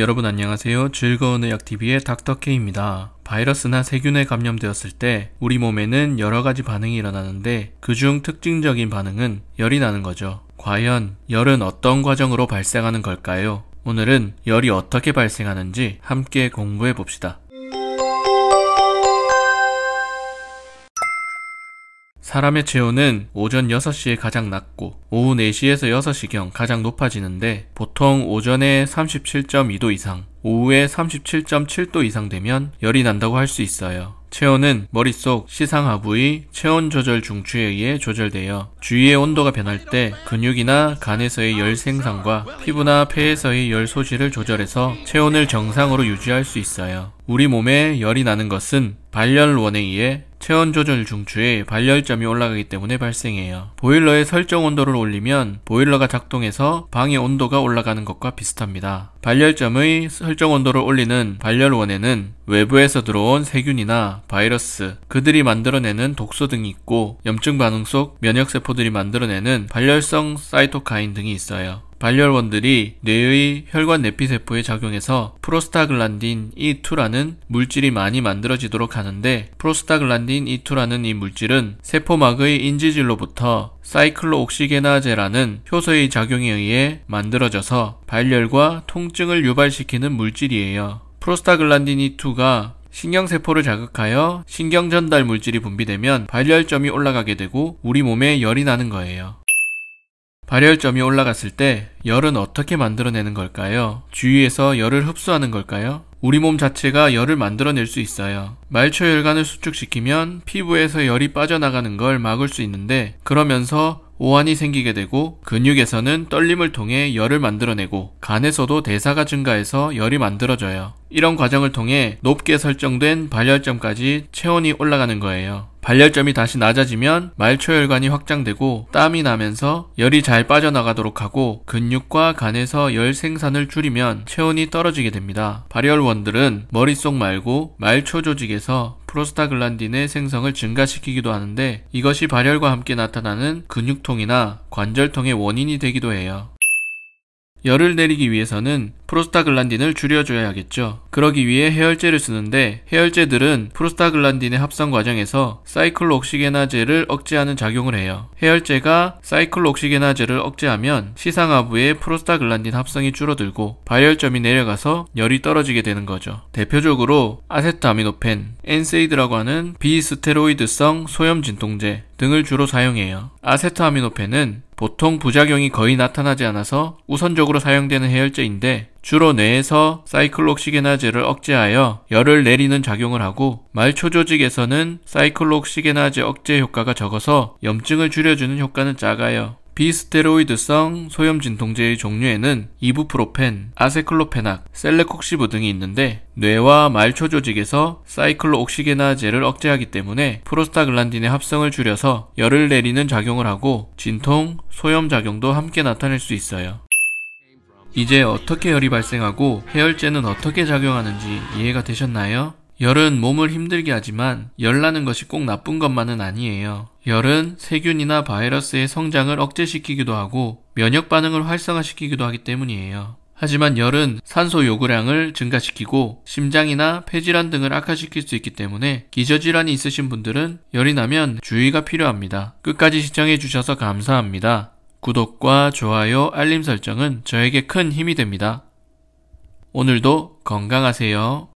여러분 안녕하세요. 즐거운 의학TV의 닥터케입니다. 이 바이러스나 세균에 감염되었을 때 우리 몸에는 여러 가지 반응이 일어나는데 그중 특징적인 반응은 열이 나는 거죠. 과연 열은 어떤 과정으로 발생하는 걸까요? 오늘은 열이 어떻게 발생하는지 함께 공부해 봅시다. 사람의 체온은 오전 6시에 가장 낮고 오후 4시에서 6시경 가장 높아지는데 보통 오전에 37.2도 이상, 오후에 37.7도 이상 되면 열이 난다고 할 수 있어요. 체온은 머릿속 시상하부의 체온 조절 중추에 의해 조절되어 주위의 온도가 변할 때 근육이나 간에서의 열 생성과 피부나 폐에서의 열 소실을 조절해서 체온을 정상으로 유지할 수 있어요. 우리 몸에 열이 나는 것은 발열원에 의해 체온 조절 중추에 발열점이 올라가기 때문에 발생해요. 보일러의 설정 온도를 올리면 보일러가 작동해서 방의 온도가 올라가는 것과 비슷합니다. 발열점의 설정 온도를 올리는 발열원에는 외부에서 들어온 세균이나 바이러스, 그들이 만들어내는 독소 등이 있고 염증 반응 속 면역세포들이 만들어내는 발열성 사이토카인 등이 있어요. 발열원들이 뇌의 혈관 내피세포에 작용해서 프로스타글란딘 E2라는 물질이 많이 만들어지도록 하는데 프로스타글란딘 E2라는 이 물질은 세포막의 인지질로부터 사이클로옥시게나제라는 효소의 작용에 의해 만들어져서 발열과 통증을 유발시키는 물질이에요. 프로스타글란딘이2가 신경세포를 자극하여 신경전달 물질이 분비되면 발열점이 올라가게 되고 우리 몸에 열이 나는 거예요. 발열점이 올라갔을 때 열은 어떻게 만들어내는 걸까요? 주위에서 열을 흡수하는 걸까요? 우리 몸 자체가 열을 만들어낼 수 있어요. 말초 혈관을 수축시키면 피부에서 열이 빠져나가는 걸 막을 수 있는데 그러면서 오한이 생기게 되고 근육에서는 떨림을 통해 열을 만들어내고 간에서도 대사가 증가해서 열이 만들어져요. 이런 과정을 통해 높게 설정된 발열점까지 체온이 올라가는 거예요. 발열점이 다시 낮아지면 말초혈관이 확장되고 땀이 나면서 열이 잘 빠져나가도록 하고 근육과 간에서 열 생산을 줄이면 체온이 떨어지게 됩니다. 발열원들은 머릿속 말고 말초 조직에서 프로스타글란딘의 생성을 증가시키기도 하는데 이것이 발열과 함께 나타나는 근육통이나 관절통의 원인이 되기도 해요. 열을 내리기 위해서는 프로스타글란딘을 줄여줘야 하겠죠. 그러기 위해 해열제를 쓰는데 해열제들은 프로스타글란딘의 합성 과정에서 사이클옥시게나제를 억제하는 작용을 해요. 해열제가 사이클옥시게나제를 억제하면 시상하부의 프로스타글란딘 합성이 줄어들고 발열점이 내려가서 열이 떨어지게 되는 거죠. 대표적으로 아세트아미노펜, 엔세이드라고 하는 비스테로이드성 소염 진통제 등을 주로 사용해요. 아세트아미노펜은 보통 부작용이 거의 나타나지 않아서 우선적으로 사용되는 해열제인데 주로 뇌에서 사이클록시게나제를 억제하여 열을 내리는 작용을 하고 말초 조직에서는 사이클록시게나제 억제 효과가 적어서 염증을 줄여주는 효과는 작아요. 비스테로이드성 소염 진통제의 종류에는 이부프로펜, 아세클로페낙, 셀레콕시브 등이 있는데 뇌와 말초 조직에서 사이클로옥시게나제를 억제하기 때문에 프로스타글란딘의 합성을 줄여서 열을 내리는 작용을 하고 진통, 소염 작용도 함께 나타낼 수 있어요. 이제 어떻게 열이 발생하고 해열제는 어떻게 작용하는지 이해가 되셨나요? 열은 몸을 힘들게 하지만 열나는 것이 꼭 나쁜 것만은 아니에요. 열은 세균이나 바이러스의 성장을 억제시키기도 하고 면역 반응을 활성화시키기도 하기 때문이에요. 하지만 열은 산소 요구량을 증가시키고 심장이나 폐질환 등을 악화시킬 수 있기 때문에 기저질환이 있으신 분들은 열이 나면 주의가 필요합니다. 끝까지 시청해주셔서 감사합니다. 구독과 좋아요, 알림 설정은 저에게 큰 힘이 됩니다. 오늘도 건강하세요.